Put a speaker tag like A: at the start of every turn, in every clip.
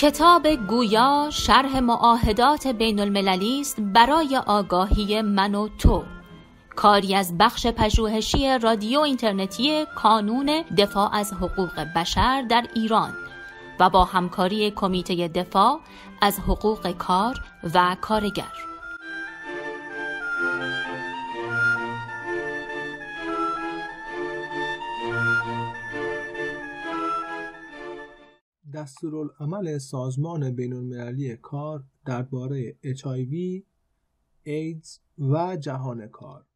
A: کتاب گویا شرح معاهدات بین المللی است برای آگاهی من و تو کاری از بخش پژوهشی رادیو اینترنتی کانون دفاع از حقوق بشر در ایران و با همکاری کمیته دفاع از حقوق کار و کارگر
B: دستورالعمل سازمان المللی کار درباره HIV، AIDS و جهان کار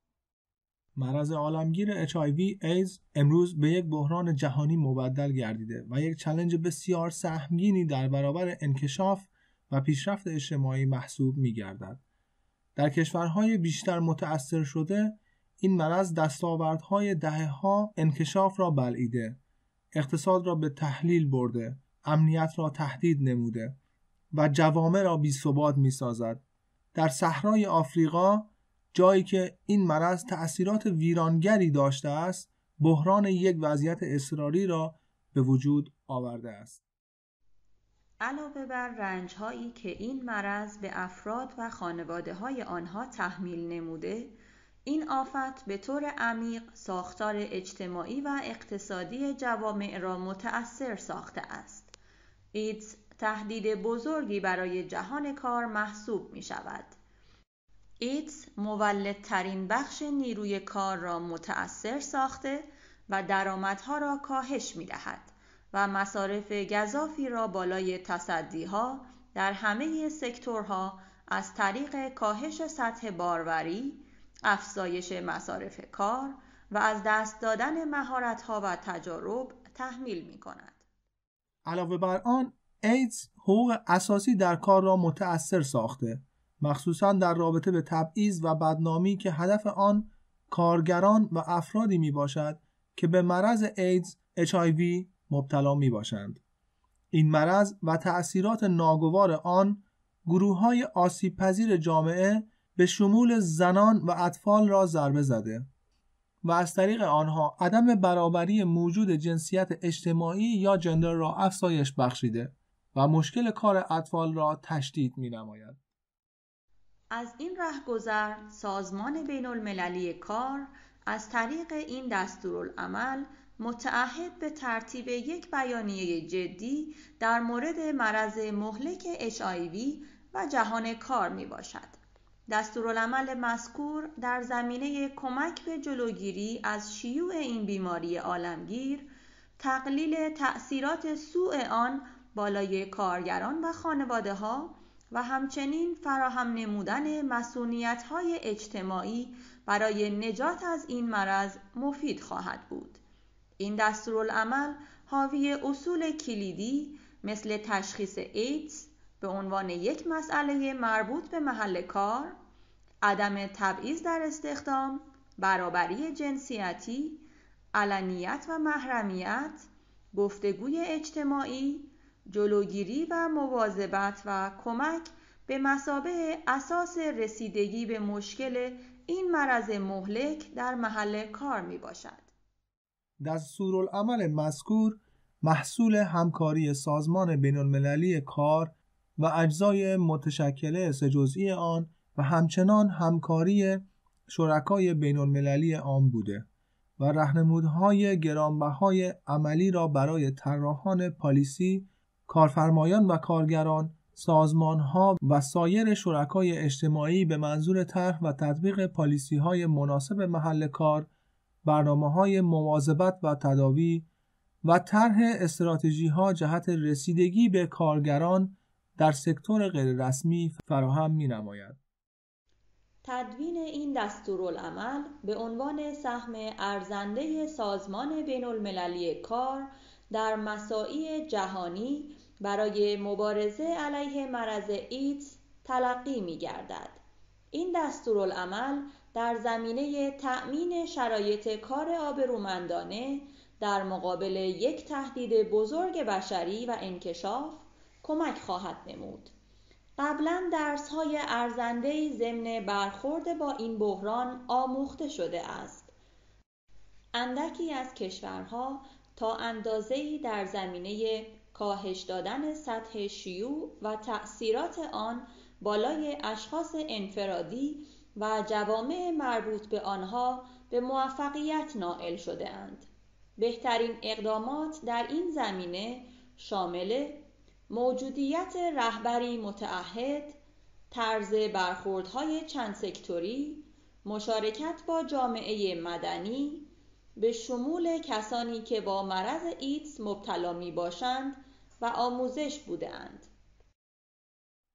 B: مرض عالمگیر HIV AIDS امروز به یک بحران جهانی مبدل گردیده و یک چلنج بسیار سهمگینی در برابر انکشاف و پیشرفت اجتماعی محسوب می گردد. در کشورهای بیشتر متأثر شده این مرض دستاوردهای دهه ها انکشاف را بلعیده اقتصاد را به تحلیل برده امنیت را تهدید نموده و جوامع را بی ثبات می سازد. در صحرای آفریقا جایی که این مرض تأثیرات ویرانگری داشته است بحران یک وضعیت اصراری را به وجود آورده است
A: علاوه بر رنج هایی که این مرض به افراد و خانواده های آنها تحمیل نموده این آفت به طور عمیق ساختار اجتماعی و اقتصادی جوامع را متأثر ساخته است ایدز تهدید بزرگی برای جهان کار محسوب می شود. ایدز مولدترین بخش نیروی کار را متأثر ساخته و درآمدها را کاهش می دهد و مصارف گذافی را بالای تصدیها در همه سکتورها از طریق کاهش سطح باروری، افزایش مصارف کار و از دست دادن مهارتها و تجارب تحمیل می کند.
B: علاوه بر آن ایدز حقوق اساسی در کار را متأثر ساخته مخصوصا در رابطه به تبعیض و بدنامی که هدف آن کارگران و افرادی می باشد که به مرض ایدز HIV مبتلا می باشند. این مرض و تأثیرات ناگوار آن گروه های آسیب پذیر جامعه به شمول زنان و اطفال را ضربه زده. و از طریق آنها عدم برابری موجود جنسیت اجتماعی یا جندر را افزایش بخشیده و مشکل کار اطفال را تشدید می نماید.
A: از این گذر سازمان بین المللی کار از طریق این دستورالعمل متعهد به ترتیب یک بیانیه جدی در مورد مرض مهلک HIV و جهان کار می باشد. دستورالعمل مذکور در زمینه کمک به جلوگیری از شیوع این بیماری عالمگیر تقلیل تأثیرات سوء آن بالای کارگران و خانواده ها و همچنین فراهم نمودن مسئولیت های اجتماعی برای نجات از این مرض مفید خواهد بود. این دستورالعمل حاوی اصول کلیدی مثل تشخیص ایدز به عنوان یک مسئله مربوط به محل کار عدم تبعیض در استخدام، برابری جنسیتی، علنیت و محرمیت، گفتگوی اجتماعی، جلوگیری و مواظبت و کمک به مسابه اساس رسیدگی به مشکل این مرض مهلک در محل کار می باشد.
B: دستورالعمل مذکور محصول همکاری سازمان بین المللی کار و اجزای متشکله سه آن و همچنان همکاری شرکای بین المللی آن بوده و رهنمودهای گرانبهای عملی را برای طراحان پالیسی، کارفرمایان و کارگران، سازمانها و سایر شرکای اجتماعی به منظور طرح و تطبیق پالیسی های مناسب محل کار، برنامه های مواظبت و تداوی و طرح استراتژی ها جهت رسیدگی به کارگران در سکتور غیررسمی فراهم می نماید.
A: تدوین این دستورالعمل به عنوان سهم ارزنده سازمان بین المللی کار در مساعی جهانی برای مبارزه علیه مرض ایدز تلقی می گردد. این دستورالعمل در زمینه تأمین شرایط کار آبرومندانه در مقابل یک تهدید بزرگ بشری و انکشاف کمک خواهد نمود. قبلا درس های ارزنده ضمن برخورد با این بحران آموخته شده است. اندکی از کشورها تا اندازه‌ای در زمینه کاهش دادن سطح شیوع و تأثیرات آن بالای اشخاص انفرادی و جوامع مربوط به آنها به موفقیت نائل شده اند. بهترین اقدامات در این زمینه شامل موجودیت رهبری متعهد، طرز برخوردهای چند سکتوری، مشارکت با جامعه مدنی به شمول کسانی که با مرض ایدز مبتلا می باشند و آموزش بودند.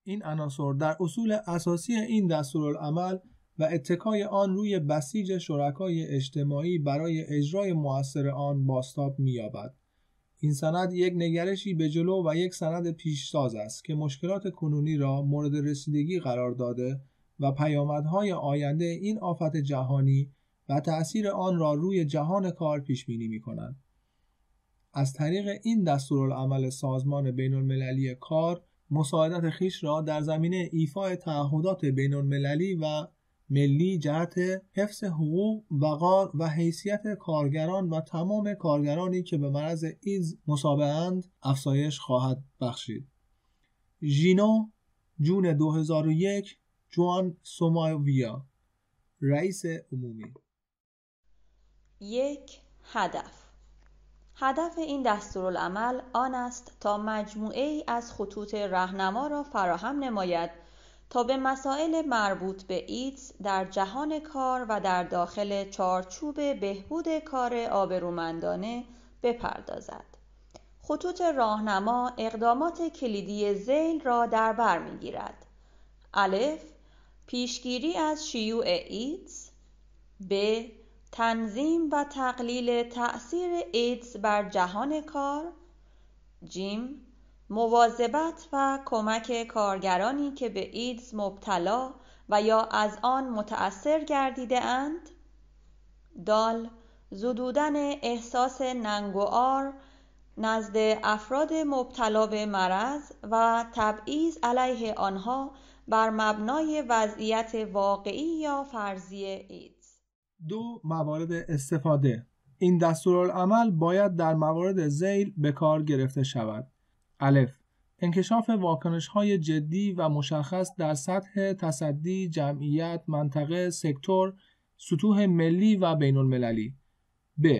B: این عناصر در اصول اساسی این دستورالعمل و اتکای آن روی بسیج شرکای اجتماعی برای اجرای موثر آن باستاب می‌یابد. این سند یک نگرشی به جلو و یک سند پیشساز است که مشکلات کنونی را مورد رسیدگی قرار داده و پیامدهای آینده این آفت جهانی و تأثیر آن را روی جهان کار پیش بینی می کنند. از طریق این دستورالعمل سازمان بین المللی کار مساعدت خیش را در زمینه ایفای تعهدات بین المللی و ملی جهت حفظ حقوق وقار و حیثیت کارگران و تمام کارگرانی که به مرض ایز اند افزایش خواهد بخشید ژینو جون 2001 جوان سوماویا رئیس عمومی
A: یک هدف هدف این دستورالعمل آن است تا مجموعه ای از خطوط رهنما را فراهم نماید تا به مسائل مربوط به ایدز در جهان کار و در داخل چارچوب بهبود کار آبرومندانه بپردازد. خطوط راهنما اقدامات کلیدی زیل را در بر میگیرد. الف پیشگیری از شیوع ایدز ب تنظیم و تقلیل تأثیر ایدز بر جهان کار جیم مواظبت و کمک کارگرانی که به ایدز مبتلا و یا از آن متاثر گردیده اند دال زدودن احساس ننگ و آر نزد افراد مبتلا به مرض و تبعیض علیه آنها بر مبنای وضعیت واقعی یا فرضی ایدز
B: دو موارد استفاده این دستورالعمل باید در موارد زیل به کار گرفته شود الف انکشاف واکنش های جدی و مشخص در سطح تصدی، جمعیت، منطقه، سکتور، سطوح ملی و بین المللی. ب.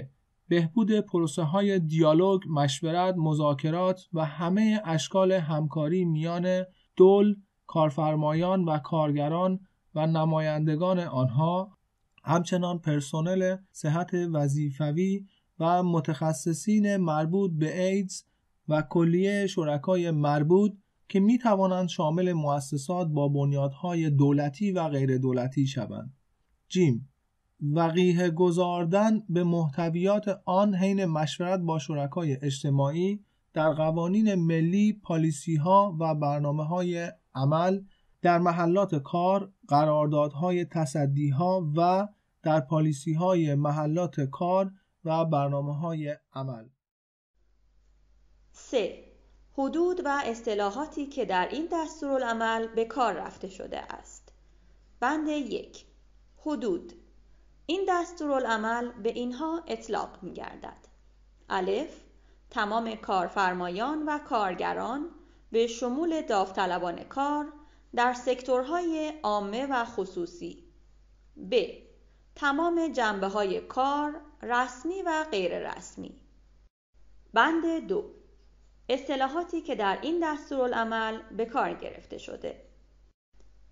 B: بهبود پروسه های دیالوگ، مشورت، مذاکرات و همه اشکال همکاری میان دول، کارفرمایان و کارگران و نمایندگان آنها همچنان پرسنل صحت وظیفوی و متخصصین مربوط به ایدز و کلیه شرکای مربوط که می توانند شامل مؤسسات با بنیادهای دولتی و غیر دولتی شوند. جیم وقیه گذاردن به محتویات آن حین مشورت با شرکای اجتماعی در قوانین ملی، پالیسی ها و برنامه های عمل در محلات کار، قراردادهای تصدی ها و در پالیسی های محلات کار و برنامه های عمل
A: 3. حدود و اصطلاحاتی که در این دستورالعمل به کار رفته شده است بند یک حدود این دستورالعمل به اینها اطلاق می گردد الف تمام کارفرمایان و کارگران به شمول داوطلبان کار در سکتورهای عامه و خصوصی ب تمام جنبه های کار رسمی و غیر رسمی بند دو اصطلاحاتی که در این دستورالعمل به کار گرفته شده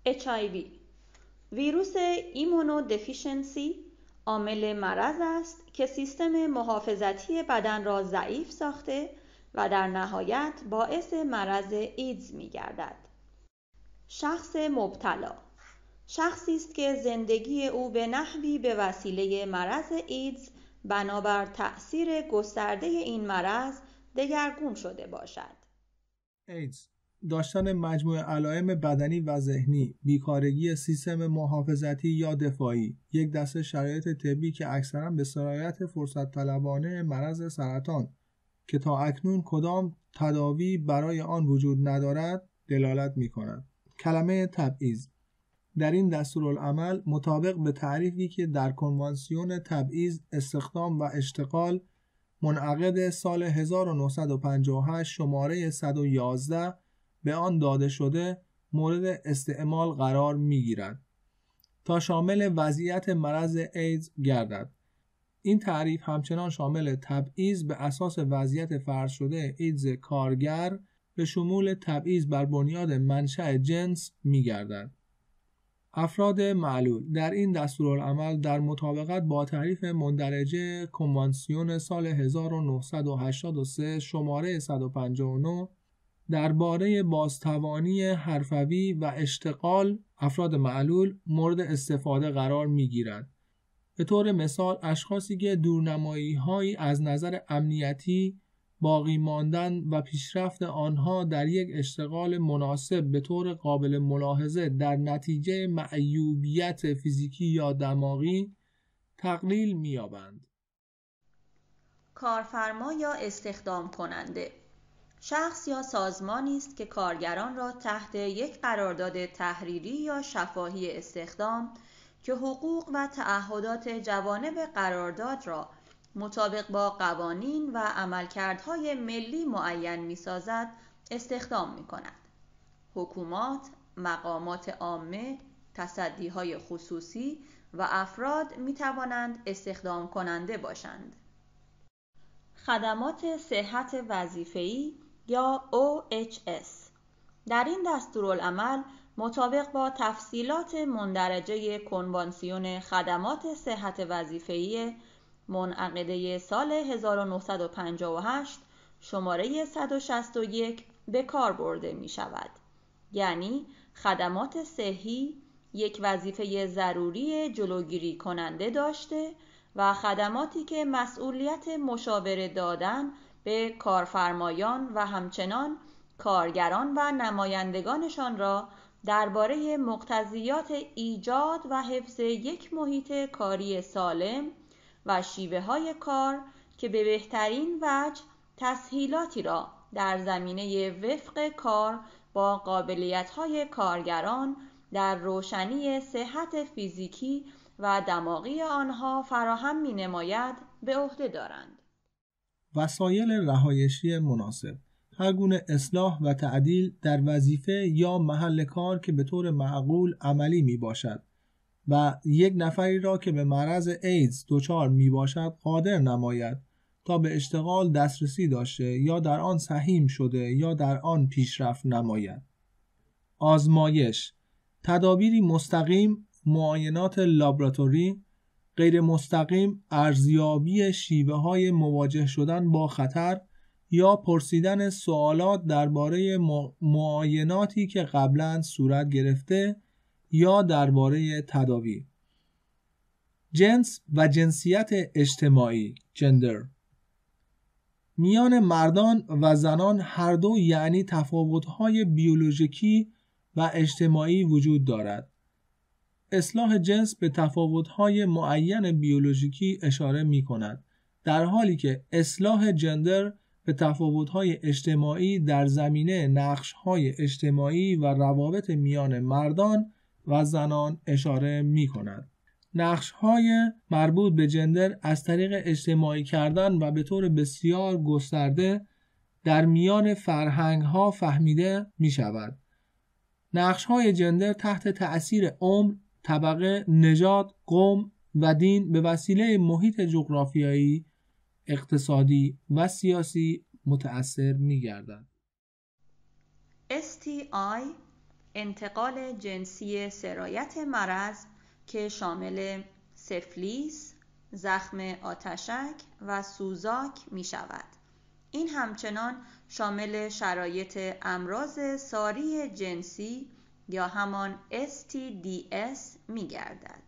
A: HIV ویروس ایمونو دفیشنسی عامل مرض است که سیستم محافظتی بدن را ضعیف ساخته و در نهایت باعث مرض ایدز می گردد. شخص مبتلا شخصی است که زندگی او به نحوی به وسیله مرض ایدز بنابر تأثیر گسترده این مرض دگرگون شده باشد.
B: ایدز داشتن مجموع علائم بدنی و ذهنی، بیکارگی سیستم محافظتی یا دفاعی، یک دسته شرایط طبی که اکثرا به سرایت فرصت طلبانه مرض سرطان که تا اکنون کدام تداوی برای آن وجود ندارد دلالت می کند. کلمه تبعیض در این دستورالعمل مطابق به تعریفی که در کنوانسیون تبعیض استخدام و اشتغال منعقد سال 1958 شماره 111 به آن داده شده مورد استعمال قرار می گیرد تا شامل وضعیت مرض ایدز گردد این تعریف همچنان شامل تبعیض به اساس وضعیت فرض شده ایدز کارگر به شمول تبعیض بر بنیاد منشأ جنس می گردد. افراد معلول در این دستورالعمل در مطابقت با تعریف مندرجه کنوانسیون سال 1983 شماره 159 درباره بازتوانی حرفوی و اشتغال افراد معلول مورد استفاده قرار می گیرند. به طور مثال اشخاصی که دورنمایی هایی از نظر امنیتی باقی ماندن و پیشرفت آنها در یک اشتغال مناسب به طور قابل ملاحظه در نتیجه معیوبیت فیزیکی یا دماغی تقلیل میابند
A: کارفرما یا استخدام کننده شخص یا سازمانی است که کارگران را تحت یک قرارداد تحریری یا شفاهی استخدام که حقوق و تعهدات جوانب قرارداد را مطابق با قوانین و عملکردهای ملی معین می سازد استخدام می کند. حکومات، مقامات عامه، تصدیهای خصوصی و افراد می توانند استخدام کننده باشند. خدمات صحت وظیفه‌ای یا OHS در این دستورالعمل مطابق با تفصیلات مندرجه کنوانسیون خدمات صحت وظیفه‌ای منعقده سال 1958 شماره 161 به کار برده می شود. یعنی خدمات صحی یک وظیفه ضروری جلوگیری کننده داشته و خدماتی که مسئولیت مشاوره دادن به کارفرمایان و همچنان کارگران و نمایندگانشان را درباره مقتضیات ایجاد و حفظ یک محیط کاری سالم و شیوه های کار که به بهترین وجه تسهیلاتی را در زمینه وفق کار با قابلیت های کارگران در روشنی صحت فیزیکی و دماغی آنها فراهم می نماید به عهده دارند.
B: وسایل رهایشی مناسب هر گونه اصلاح و تعدیل در وظیفه یا محل کار که به طور معقول عملی می باشد و یک نفری را که به مرض ایدز دچار می باشد قادر نماید تا به اشتغال دسترسی داشته یا در آن سهیم شده یا در آن پیشرفت نماید آزمایش تدابیری مستقیم معاینات لابراتوری غیر مستقیم ارزیابی شیوه های مواجه شدن با خطر یا پرسیدن سوالات درباره معایناتی که قبلا صورت گرفته یا درباره تداوی جنس و جنسیت اجتماعی جندر میان مردان و زنان هر دو یعنی تفاوت‌های بیولوژیکی و اجتماعی وجود دارد. اصلاح جنس به تفاوت‌های معین بیولوژیکی اشاره می‌کند. در حالی که اصلاح جندر به تفاوت‌های اجتماعی در زمینه نقش‌های اجتماعی و روابط میان مردان و زنان اشاره می کند. نقش های مربوط به جندر از طریق اجتماعی کردن و به طور بسیار گسترده در میان فرهنگ ها فهمیده می شود. نقش های جندر تحت تأثیر عمر، طبقه، نژاد، قوم و دین به وسیله محیط جغرافیایی، اقتصادی و سیاسی متأثر می گردند.
A: STI انتقال جنسی سرایت مرض که شامل سفلیس، زخم آتشک و سوزاک می شود. این همچنان شامل شرایط امراض ساری جنسی یا همان STDS می گردد.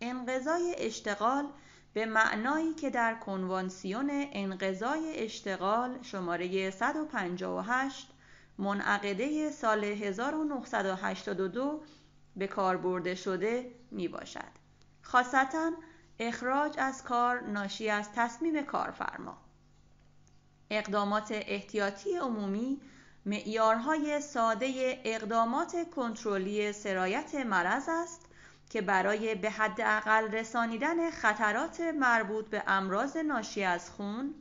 A: انقضای اشتغال به معنایی که در کنوانسیون انقضای اشتغال شماره 158 منعقده سال 1982 به کار برده شده می باشد. خاصتا اخراج از کار ناشی از تصمیم کارفرما. اقدامات احتیاطی عمومی معیارهای ساده اقدامات کنترلی سرایت مرض است که برای به حداقل رسانیدن خطرات مربوط به امراض ناشی از خون،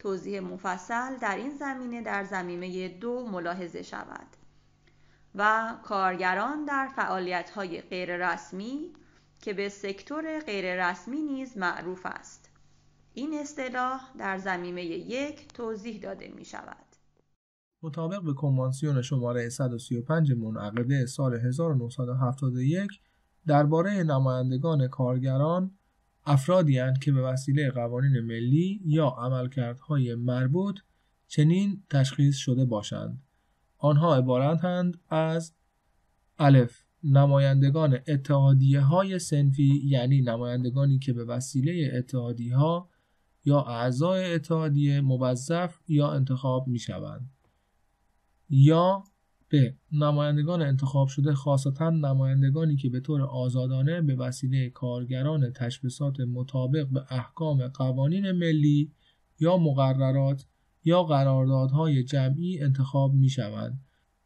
A: توضیح مفصل در این زمینه در زمینه دو ملاحظه شود و کارگران در فعالیت‌های غیررسمی که به سکتور غیررسمی نیز معروف است این اصطلاح در زمینه یک توضیح داده می شود.
B: مطابق به کنوانسیون شماره 135 منعقده سال 1971 درباره نمایندگان کارگران افرادی که به وسیله قوانین ملی یا عملکردهای مربوط چنین تشخیص شده باشند آنها عبارتند از الف نمایندگان اتحادیه های سنفی یعنی نمایندگانی که به وسیله اتحادیه ها یا اعضای اتحادیه موظف یا انتخاب می شوند یا به نمایندگان انتخاب شده خاصتا نمایندگانی که به طور آزادانه به وسیله کارگران تشخیصات مطابق به احکام قوانین ملی یا مقررات یا قراردادهای جمعی انتخاب می شوند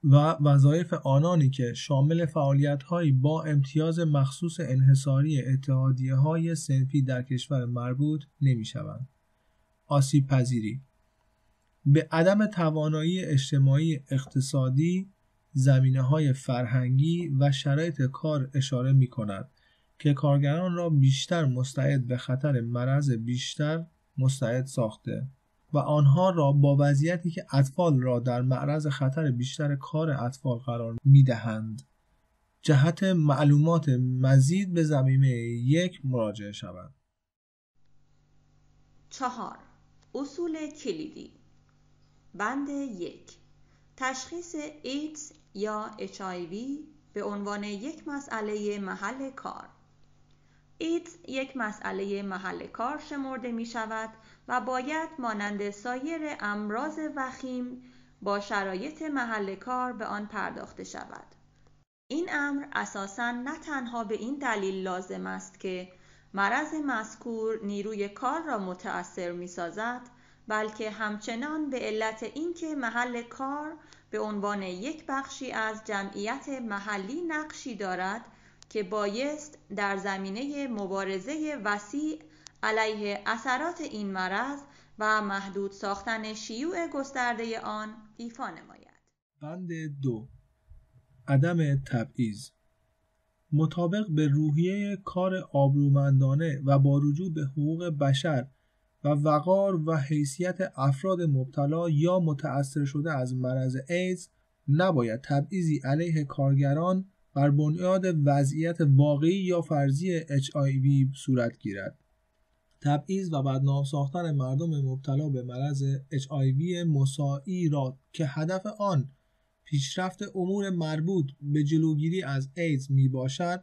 B: و وظایف آنانی که شامل فعالیتهایی با امتیاز مخصوص انحصاری اتحادیه های سنفی در کشور مربوط نمی شوند. آسیب پذیری به عدم توانایی اجتماعی اقتصادی زمینه های فرهنگی و شرایط کار اشاره می کند که کارگران را بیشتر مستعد به خطر مرض بیشتر مستعد ساخته و آنها را با وضعیتی که اطفال را در معرض خطر بیشتر کار اطفال قرار می دهند جهت معلومات مزید به زمینه یک مراجعه شوند.
A: چهار اصول کلیدی بند یک تشخیص ایدز یا HIV به عنوان یک مسئله محل کار ایدز یک مسئله محل کار شمرده می شود و باید مانند سایر امراض وخیم با شرایط محل کار به آن پرداخته شود. این امر اساسا نه تنها به این دلیل لازم است که مرض مذکور نیروی کار را متاثر می سازد بلکه همچنان به علت اینکه محل کار به عنوان یک بخشی از جمعیت محلی نقشی دارد که بایست در زمینه مبارزه وسیع علیه اثرات این مرض و محدود ساختن شیوع گسترده آن ایفا نماید.
B: بند دو عدم تبعیض مطابق به روحیه کار آبرومندانه و با رجوع به حقوق بشر و وقار و حیثیت افراد مبتلا یا متأثر شده از مرض ایدز نباید تبعیضی علیه کارگران بر بنیاد وضعیت واقعی یا فرضی HIV صورت گیرد. تبعیض و بدنام ساختن مردم مبتلا به مرض HIV مساعی را که هدف آن پیشرفت امور مربوط به جلوگیری از ایدز می باشد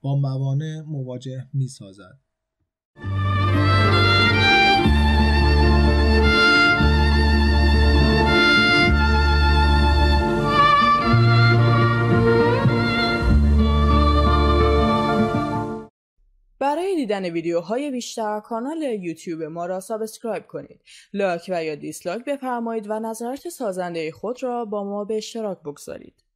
B: با موانع مواجه می سازد. برای
A: دیدن ویدیوهای بیشتر کانال یوتیوب ما را سابسکرایب کنید لایک و یا
B: دیسلایک بفرمایید و نظرات سازنده خود را با ما به اشتراک بگذارید